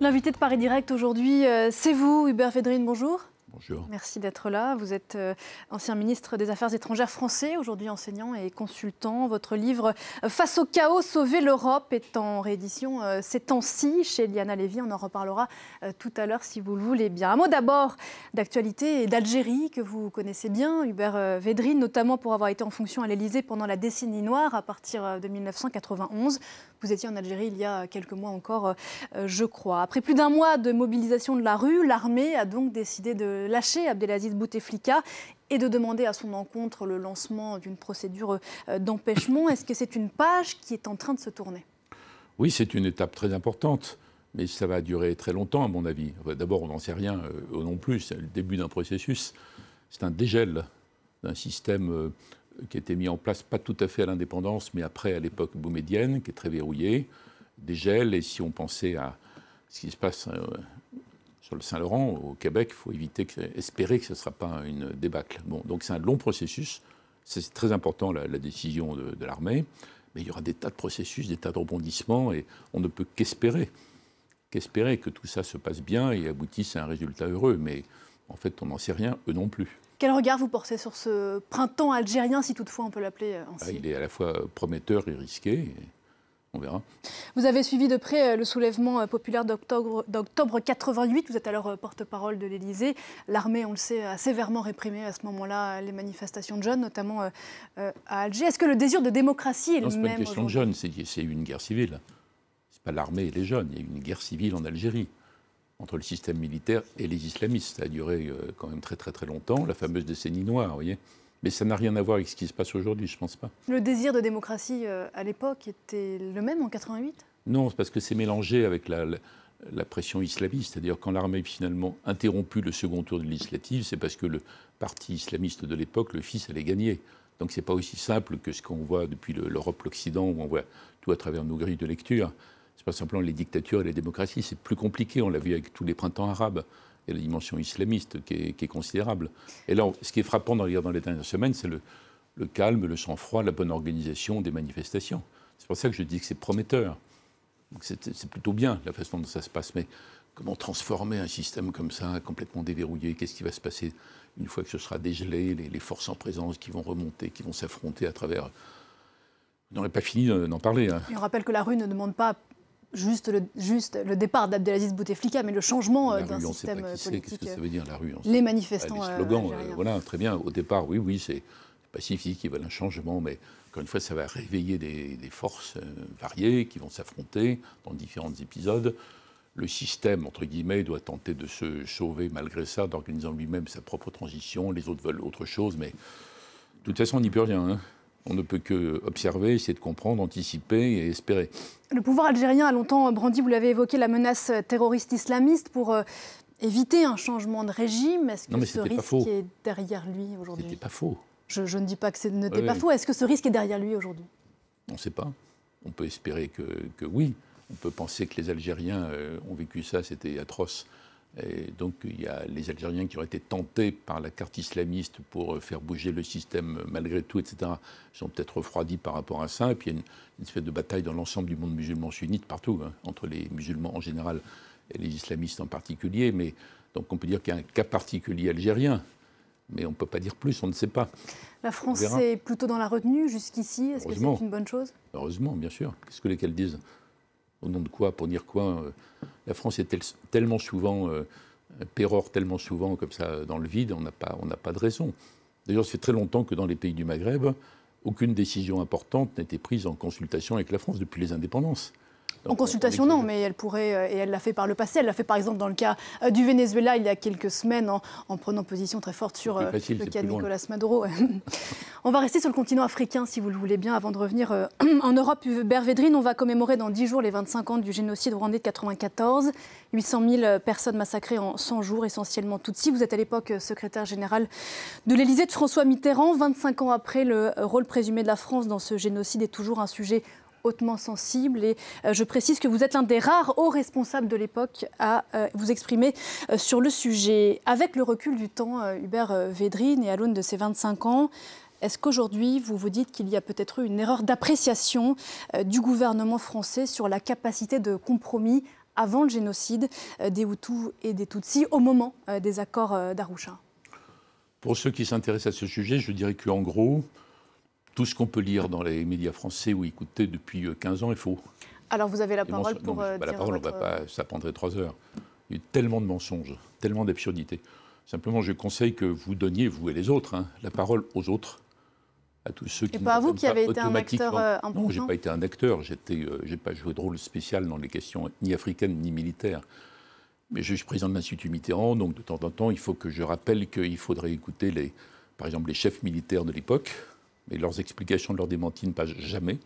L'invité de Paris Direct aujourd'hui, euh, c'est vous, Hubert Védrine, bonjour. Bonjour. Merci d'être là. Vous êtes euh, ancien ministre des Affaires étrangères français, aujourd'hui enseignant et consultant. Votre livre euh, Face au chaos, sauver l'Europe est en réédition ces temps-ci chez Liana Lévy. On en reparlera tout à l'heure si vous le voulez bien. Un mot d'abord d'actualité et d'Algérie que vous connaissez bien, Hubert Védrine, notamment pour avoir été en fonction à l'Elysée pendant la décennie noire à partir de 1991. Vous étiez en Algérie il y a quelques mois encore, euh, euh, je crois. Après plus d'un mois de mobilisation de la rue, l'armée a donc décidé de lâcher Abdelaziz Bouteflika et de demander à son encontre le lancement d'une procédure euh, d'empêchement. Est-ce que c'est une page qui est en train de se tourner Oui, c'est une étape très importante, mais ça va durer très longtemps, à mon avis. D'abord, on n'en sait rien non plus, c'est le début d'un processus. C'est un dégel d'un système qui a été mis en place, pas tout à fait à l'indépendance, mais après à l'époque boumédienne, qui est très verrouillée, des gels. Et si on pensait à ce qui se passe euh, sur le Saint-Laurent, au Québec, il faut éviter, espérer que ce ne sera pas une débâcle. Bon, donc c'est un long processus. C'est très important la, décision de, de l'armée. Mais il y aura des tas de processus, des tas de rebondissements, et on ne peut qu'espérer, qu'espérer que tout ça se passe bien et aboutisse à un résultat heureux. Mais en fait, on n'en sait rien, eux non plus. Quel regard vous portez sur ce printemps algérien, si toutefois on peut l'appeler euh, ainsi ah, Il est à la fois euh, prometteur et risqué. On verra. Vous avez suivi de près euh, le soulèvement populaire d'octobre 88. Vous êtes alors porte-parole de l'Élysée. L'armée, on le sait, a sévèrement réprimé à ce moment-là les manifestations de jeunes, notamment à Alger. Est-ce que le désir de démocratie est le même Non, ce pas une question de jeunes, c'est une guerre civile. Ce n'est pas l'armée et les jeunes, il y a eu une guerre civile en Algérie entre le système militaire et les islamistes. Ça a duré euh, quand même très très très longtemps, la fameuse décennie noire, vous voyez. Mais ça n'a rien à voir avec ce qui se passe aujourd'hui, je ne pense pas. Le désir de démocratie euh, à l'époque était le même en 88 Non, c'est parce que c'est mélangé avec la, pression islamiste. C'est-à-dire quand l'armée finalement interrompu le second tour de législative, c'est parce que le parti islamiste de l'époque, le fils, allait gagner. Donc ce n'est pas aussi simple que ce qu'on voit depuis l'Europe, l'Occident, où on voit tout à travers nos grilles de lecture. C'est pas simplement les dictatures et les démocraties, c'est plus compliqué. On l'a vu avec tous les printemps arabes. et la dimension islamiste qui est, considérable. Et là, ce qui est frappant dans les, dernières semaines, c'est le, calme, le sang-froid, la bonne organisation des manifestations. C'est pour ça que je dis que c'est prometteur. C'est plutôt bien la façon dont ça se passe. Mais comment transformer un système comme ça, complètement déverrouillé Qu'est-ce qui va se passer une fois que ce sera dégelé les, forces en présence qui vont remonter, qui vont s'affronter à travers. On n'aurait pas fini d'en parler. Hein. on rappelle que la rue ne demande pas juste le, juste le départ d'Abdelaziz Bouteflika, mais le changement d'un système politique. ce que ça veut dire la rue euh, Les manifestants. Ah, les euh, slogans, euh, voilà, très bien. Au départ, oui, oui, c'est pacifique, ils veulent un changement, mais encore une fois, ça va réveiller des, forces variées qui vont s'affronter dans différents épisodes. Le système, entre guillemets, doit tenter de se sauver malgré ça, en lui-même sa propre transition. Les autres veulent autre chose, mais de toute façon, on n'y peut rien. Hein on ne peut que observer, essayer de comprendre, anticiper et espérer. Le pouvoir algérien a longtemps euh, brandi, vous l'avez évoqué, la menace euh, terroriste islamiste pour euh, éviter un changement de régime. Est-ce que ce risque est derrière lui aujourd'hui C'était pas faux. Je, ne dis pas que ce n'était pas faux. Est-ce que ce risque est derrière lui aujourd'hui On ne sait pas. On peut espérer que, oui. On peut penser que les Algériens ont vécu ça, c'était atroce et donc il y a les Algériens qui auraient été tentés par la carte islamiste pour euh, faire bouger le système euh, malgré tout, etc. sont peut-être refroidis par rapport à ça. Et puis il y a une, espèce de bataille dans l'ensemble du monde musulman sunnite partout, hein, entre les musulmans en général et les islamistes en particulier. Mais donc on peut dire qu'il y a un cas particulier algérien. Mais on ne peut pas dire plus, on ne sait pas. La France est plutôt dans la retenue jusqu'ici. Est-ce que c'est une bonne chose Heureusement, bien sûr. Qu'est-ce que lesquels disent au nom de quoi, pour dire quoi, euh, la France est tellement souvent, euh, pérore tellement souvent comme ça dans le vide, on n'a pas, pas de raison. D'ailleurs, ça fait très longtemps que dans les pays du Maghreb, aucune décision importante n'était prise en consultation avec la France depuis les indépendances en consultation, non, mais elle pourrait, euh, et elle l'a fait par le passé, elle l'a fait par exemple dans le cas euh, du Venezuela il y a quelques semaines en, prenant position très forte sur euh, le cas de Nicolas Maduro. on va rester sur le continent africain si vous le voulez bien avant de revenir en Europe. Bervedrine, on va commémorer dans 10 jours les 25 ans du génocide rwandais de 94. 800 000 personnes massacrées en 100 jours, essentiellement si Vous êtes à l'époque secrétaire général de l'Élysée de François Mitterrand. 25 ans après, le rôle présumé de la France dans ce génocide est toujours un sujet hautement sensible. Et euh, je précise que vous êtes l'un des rares hauts responsables de l'époque à euh, vous exprimer euh, sur le sujet. Avec le recul du temps, Hubert Védrine, et à l'aune de ses 25 ans, est-ce qu'aujourd'hui, vous vous dites qu'il y a peut-être eu une erreur d'appréciation du gouvernement français sur la capacité de compromis avant le génocide des Hutus et des Tutsis au moment des accords d'Arusha Pour ceux qui s'intéressent à ce sujet, je dirais qu'en gros, tout ce qu'on peut lire dans les médias français ou écouter depuis 15 euh, ans est faux. Alors vous avez la parole pour euh, bah, La parole, va pas, ça prendrait trois heures. Il y a tellement de mensonges, tellement d'absurdités. Simplement, je conseille que vous donniez, vous et les autres, hein, la parole aux autres, à tous ceux qui Et pas à vous qui avez été un acteur euh, important Non, je n'ai pas été un acteur. Je n'ai pas joué de rôle spécial dans les questions ni africaines ni militaires. Mais je suis président de l'Institut Mitterrand, donc de temps en temps, il faut que je rappelle qu'il faudrait écouter, les, par exemple, les chefs militaires de l'époque, mais leurs explications leurs leur démenti ne passent jamais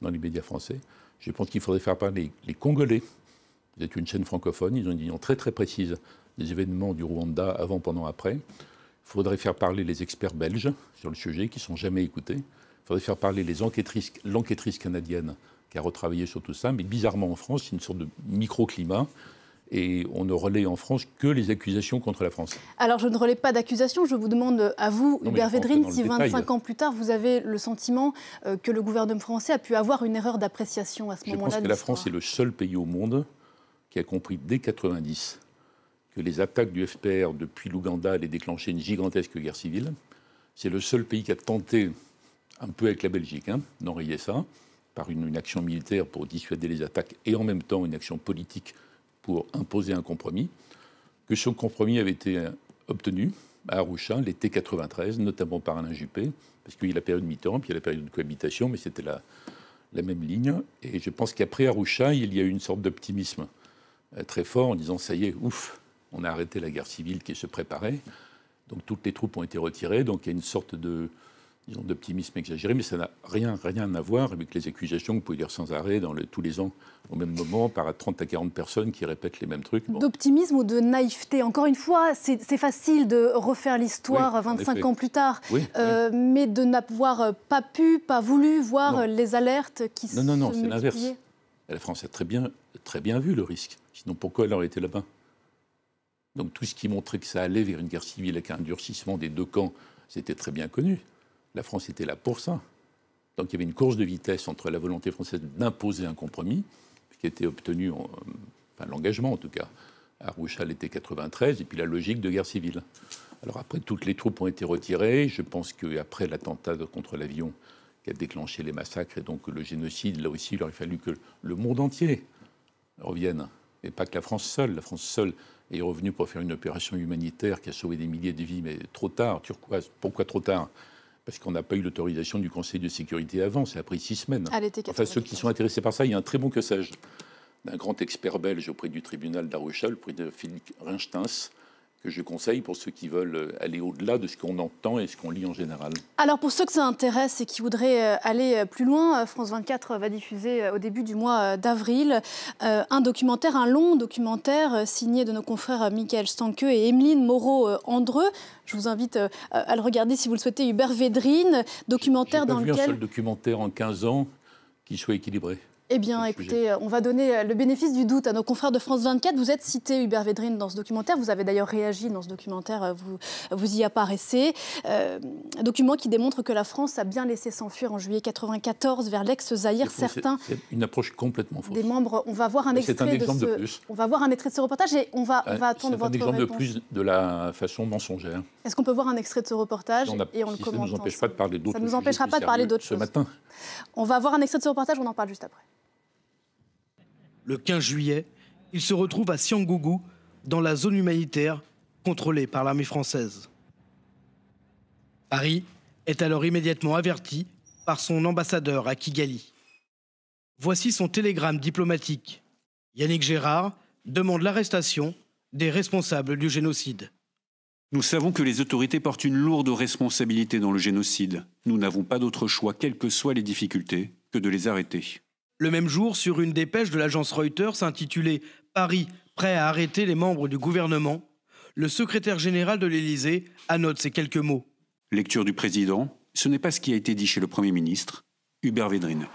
dans les médias français. Je pense qu'il faudrait faire parler les Congolais. Vous êtes une chaîne francophone, ils ont une vision très très précise des événements du Rwanda avant, pendant, après. Il faudrait faire parler les experts belges sur le sujet qui ne sont jamais écoutés. Il faudrait faire parler l'enquêtrice canadienne qui a retravaillé sur tout ça. Mais bizarrement en France, c'est une sorte de microclimat et on ne relaie en France que les accusations contre la France. Alors je ne relaie pas d'accusations, je vous demande à vous, Hubert Védrine, si 25 ans plus tard, vous avez le sentiment euh, que le gouvernement français a pu avoir une erreur d'appréciation à ce moment-là. Je pense que la France est le seul pays au monde qui a compris dès 90 que les attaques du FPR depuis l'Ouganda allaient déclencher une gigantesque guerre civile. C'est le seul pays qui a tenté, un peu avec la Belgique, hein, d'enrayer ça, par une, une, action militaire pour dissuader les attaques et en même temps une action politique pour imposer un compromis, que ce compromis avait été obtenu à Arusha l'été 93, notamment par Alain Juppé, parce qu'il y a la période mi-temps, puis il y a la période de cohabitation, mais c'était la, la même ligne. Et je pense qu'après Arusha, il y a eu une sorte d'optimisme euh, très fort en disant ça y est, ouf, on a arrêté la guerre civile qui se préparait. Donc toutes les troupes ont été retirées, donc il y a une sorte de d'optimisme exagéré, mais ça n'a rien, rien à voir avec les accusations que vous pouvez dire sans arrêt dans tous les ans au même moment par 30 à 40 personnes qui répètent les mêmes trucs. D'optimisme ou de naïveté Encore une fois, c'est facile de refaire l'histoire 25 ans plus tard, euh, mais de n'avoir pas pu, pas voulu voir les alertes qui sont se Non, non, non, c'est l'inverse. La France a très bien, très bien vu le risque. Sinon, pourquoi elle aurait été là-bas Donc tout ce qui montrait que ça allait vers une guerre civile avec un durcissement des deux camps, c'était très bien connu la France était là pour ça. Donc il y avait une course de vitesse entre la volonté française d'imposer un compromis, qui était obtenu, enfin l'engagement en tout cas, à Rouchal l'été 93, et puis la logique de guerre civile. Alors après, toutes les troupes ont été retirées. Je pense qu'après l'attentat contre l'avion qui a déclenché les massacres et donc le génocide, là aussi, il aurait fallu que le monde entier revienne, et pas que la France seule. La France seule est revenue pour faire une opération humanitaire qui a sauvé des milliers de vies, mais trop tard, turquoise. Pourquoi trop tard parce qu'on n'a pas eu l'autorisation du Conseil de sécurité avant, ça a pris six semaines. enfin, ceux qui sont intéressés par ça, il y a un très bon cassage d'un grand expert belge auprès du tribunal d'Arochal, auprès de Philippe Reinsteins, que je conseille pour ceux qui veulent euh, aller au-delà de ce qu'on entend et ce qu'on lit en général. Alors pour ceux que ça intéresse et qui voudraient euh, aller euh, plus loin, France 24 va diffuser au début du mois d'avril un documentaire, un long documentaire signé de nos confrères Michael Stanke et Emeline Moreau-Andreux. Je vous invite à le regarder si vous le souhaitez, Hubert Védrine, documentaire pas dans vu un seul documentaire en 15 ans qui soit équilibré. Eh bien, écoutez, euh, on va donner euh, le bénéfice du doute à nos confrères de France 24. Vous êtes cité, Hubert Védrine, dans ce documentaire. Vous avez d'ailleurs réagi dans ce documentaire, euh, vous, vous y apparaissez. un document qui démontre que la France a bien laissé s'enfuir en juillet 94 vers l'ex-Zaïre. Certains. C'est une approche complètement fausse. Des membres. On va voir un extrait un exemple de, ce, plus. On va voir un extrait de ce reportage et on va, on va attendre votre réponse. C'est un exemple de plus de la façon mensongère. Est-ce qu'on peut voir un extrait de ce reportage et on le commente Ça ne nous pas de parler d'autres Ça ne nous empêchera pas de parler d'autres choses. Ce matin. On va voir un extrait de ce reportage, on en parle juste après. Le 15 juillet, il se retrouve à Siangougou, dans la zone humanitaire contrôlée par l'armée française. Paris est alors immédiatement averti par son ambassadeur à Kigali. Voici son télégramme diplomatique. Yannick Gérard demande l'arrestation des responsables du génocide. Nous savons que les autorités portent une lourde responsabilité dans le génocide. Nous n'avons pas d'autre choix, quelles que soient les difficultés, que de les arrêter. Le même jour, sur une dépêche de l'agence Reuters intitulée Paris prêt à arrêter les membres du gouvernement, le secrétaire général de l'Élysée annote ces quelques mots. Lecture du président, ce n'est pas ce qui a été dit chez le Premier ministre, Hubert Védrine.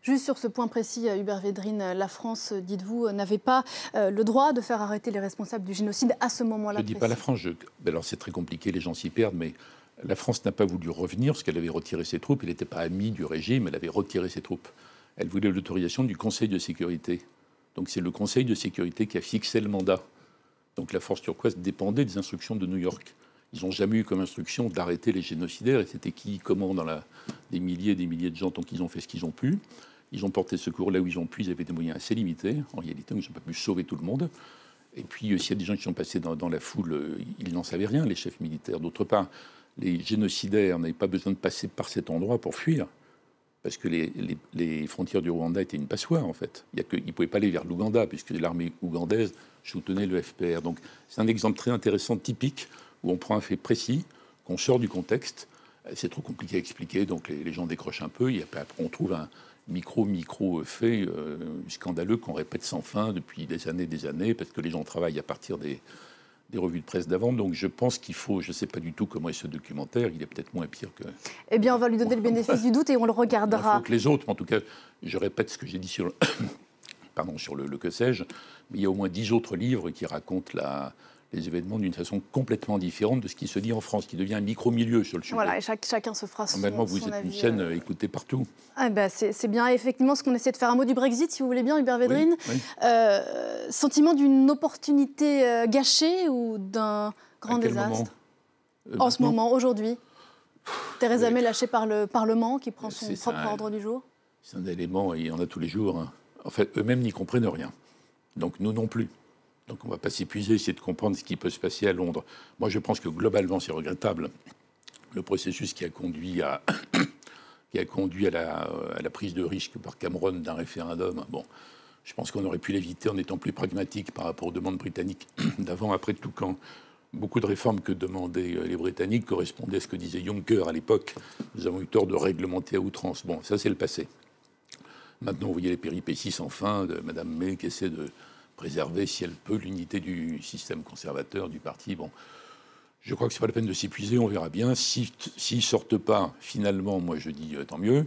Juste sur ce point précis, Hubert Védrine, la France, dites-vous, n'avait pas euh, le droit de faire arrêter les responsables du génocide à ce moment-là. Je ne dis pas la France. Alors c'est très compliqué, les gens s'y perdent, mais la France n'a pas voulu revenir parce qu'elle avait retiré ses troupes. Elle n'était pas amie du régime, elle avait retiré ses troupes elle voulait l'autorisation du Conseil de sécurité. Donc c'est le Conseil de sécurité qui a fixé le mandat. Donc la force turquoise dépendait des instructions de New York. Ils n'ont jamais eu comme instruction d'arrêter les génocidaires, et c'était qui, comment, dans la, des milliers et des milliers de gens, donc ils ont fait ce qu'ils ont pu. Ils ont porté secours là où ils ont pu, ils avaient des moyens assez limités, en réalité, ils n'ont pas pu sauver tout le monde. Et puis, euh, s'il y a des gens qui sont passés dans la foule, euh, ils n'en savaient rien, les chefs militaires. D'autre part, les génocidaires n'avaient pas besoin de passer par cet endroit pour fuir parce que les, frontières du Rwanda étaient une passoire, en fait. Il ne pouvait pas aller vers l'Ouganda, puisque l'armée ougandaise soutenait le FPR. Donc c'est un exemple très intéressant, typique, où on prend un fait précis, qu'on sort du contexte. C'est trop compliqué à expliquer, donc les, gens décrochent un peu. après, on trouve un micro-micro fait euh, scandaleux qu'on répète sans fin depuis des années des années, parce que les gens travaillent à partir des, des revues de presse d'avant. Donc je pense qu'il faut, je ne sais pas du tout comment est ce documentaire, il est peut-être moins pire que... Eh bien, on va lui donner le bénéfice du doute et on le regardera. Il les autres, en tout cas, je répète ce que j'ai dit sur Pardon, sur le, le que sais-je, mais il y a au moins dix autres livres qui racontent la, les événements d'une façon complètement différente de ce qui se dit en France, qui devient un micro-milieu sur le sujet. Voilà, et chacun se fera son, Maintenant, vous êtes une chaîne euh. écoutée partout. Ah bah, c'est bien effectivement ce qu'on essaie de faire. Un mot du Brexit, si vous voulez bien, Hubert Védrine. Euh, sentiment d'une opportunité euh, gâchée ou d'un grand désastre En ce moment, aujourd'hui Theresa May lâchée par le Parlement qui prend son propre hein. ordre du jour C'est un élément, il y en a tous les jours. Hein. En fait, eux-mêmes n'y comprennent rien. Donc nous non plus. Donc on ne va pas s'épuiser, essayer de comprendre ce qui peut se passer à Londres. Moi, je pense que globalement, c'est regrettable. Le processus qui a conduit à, la, prise de risque par Cameron d'un référendum, bon, je pense qu'on aurait pu l'éviter en étant plus pragmatique par rapport aux demandes britanniques d'avant, après tout quand beaucoup de réformes que demandaient euh, les Britanniques correspondaient à ce que disait Juncker à l'époque. Nous avons eu tort de réglementer à outrance. Bon, ça c'est le passé. Maintenant, vous voyez les péripéties sans fin de Mme May qui essaie de préserver, si elle peut, l'unité du système conservateur, du parti. Bon, je crois que c'est pas la peine de s'épuiser, on verra bien. S'ils ne sortent pas, finalement, moi je dis euh, tant mieux.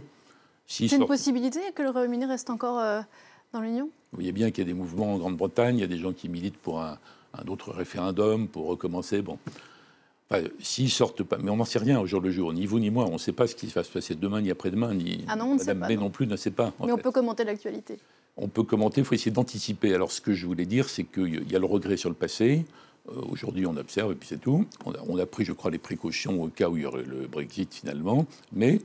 C'est une possibilité que le Royaume-Uni reste encore euh, dans l'Union Vous voyez bien qu'il y a des mouvements en Grande-Bretagne, il y a des gens qui militent pour un, autre référendum, pour recommencer. Bon. Enfin, s'ils sortent pas, mais on n'en sait rien au jour le jour, ni vous ni moi, on ne sait pas ce qui va se passer demain, ni après-demain, ni ah non, on sait pas, non. non plus ne sait pas. mais on peut commenter l'actualité on peut commenter, il faut essayer d'anticiper. Alors ce que je voulais dire, c'est qu'il y a le regret sur le passé. Euh, aujourd'hui, on observe et puis c'est tout. On a, pris, je crois, les précautions au cas où il y aurait le Brexit finalement. Mais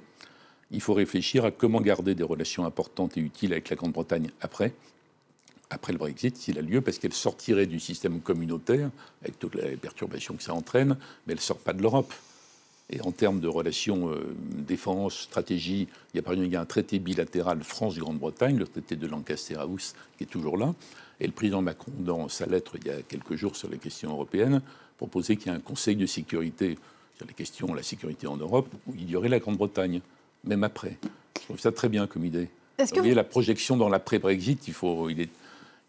il faut réfléchir à comment garder des relations importantes et utiles avec la Grande-Bretagne après, après le Brexit, s'il a lieu, parce qu'elle sortirait du système communautaire, avec toutes les perturbations que ça entraîne, mais elle ne sort pas de l'Europe. Et en termes de relations euh, défense, stratégie, il y a par exemple un traité bilatéral France-Grande-Bretagne, le traité de Lancaster House, qui est toujours là. Et le président Macron, dans sa lettre il y a quelques jours sur les questions européennes, proposait qu'il y ait un conseil de sécurité sur les questions de la sécurité en Europe, où il y aurait la Grande-Bretagne, même après. Je trouve ça très bien comme idée. Vous voyez, la projection dans l'après-Brexit, il, faut, il est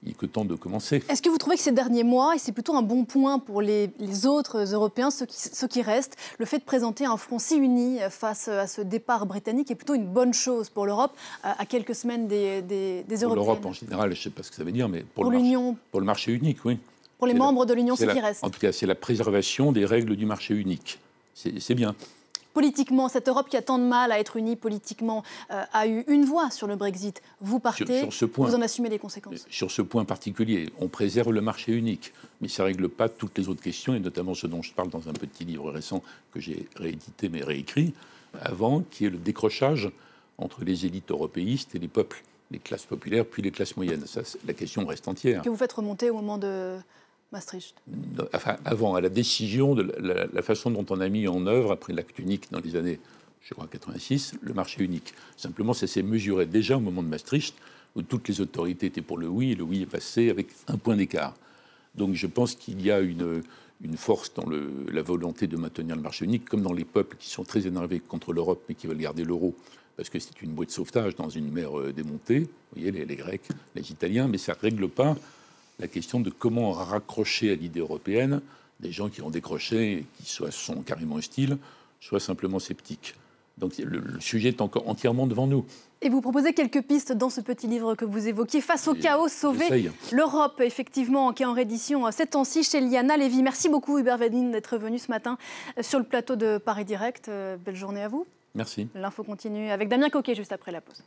il a que temps de commencer. Est-ce que vous trouvez que ces derniers mois, et c'est plutôt un bon point pour les, autres Européens, ceux qui, ceux restent, le fait de présenter un front si uni euh, face à ce départ britannique est plutôt une bonne chose pour l'Europe euh, à quelques semaines des, des, Européens Pour l'Europe en général, je ne sais pas ce que ça veut dire, mais pour, l'Union. Pour le marché unique, oui. Pour les membres de l'Union, ce qui reste. En tout cas, c'est la préservation des règles du marché unique. C'est bien politiquement, cette Europe qui a tant de mal à être unie politiquement euh, a eu une voix sur le Brexit. Vous partez, vous en assumez les conséquences. Sur ce point particulier, on préserve le marché unique, mais ça ne règle pas toutes les autres questions, et notamment ce dont je parle dans un petit livre récent que j'ai réédité mais réécrit avant, qui est le décrochage entre les élites européistes et les peuples les classes populaires, puis les classes moyennes. la question reste entière. Que vous faites remonter au moment de, Maastricht avant, à la décision de la, façon dont on a mis en œuvre, après l'acte unique dans les années, je crois, 86, le marché unique. Simplement, ça s'est mesuré déjà au moment de Maastricht, où toutes les autorités étaient pour le oui, et le oui est passé avec un point d'écart. Donc je pense qu'il y a une, force dans la volonté de maintenir le marché unique, comme dans les peuples qui sont très énervés contre l'Europe mais qui veulent garder l'euro, parce que c'est une boîte de sauvetage dans une mer euh, démontée. Vous voyez, les, les Grecs, les Italiens, mais ça ne règle pas la question de comment raccrocher à l'idée européenne des gens qui ont décroché qui soit sont carrément hostiles, soit simplement sceptiques. Donc le, sujet est encore entièrement devant nous. Et vous proposez quelques pistes dans ce petit livre que vous évoquiez, Face au chaos, sauver l'Europe, effectivement, qui est en réédition ces temps-ci chez Liana Lévy. Merci beaucoup, Hubert Vedin, d'être venu ce matin euh, sur le plateau de Paris Direct. Euh, belle journée à vous. Merci. L'info continue avec Damien Coquet juste après la pause.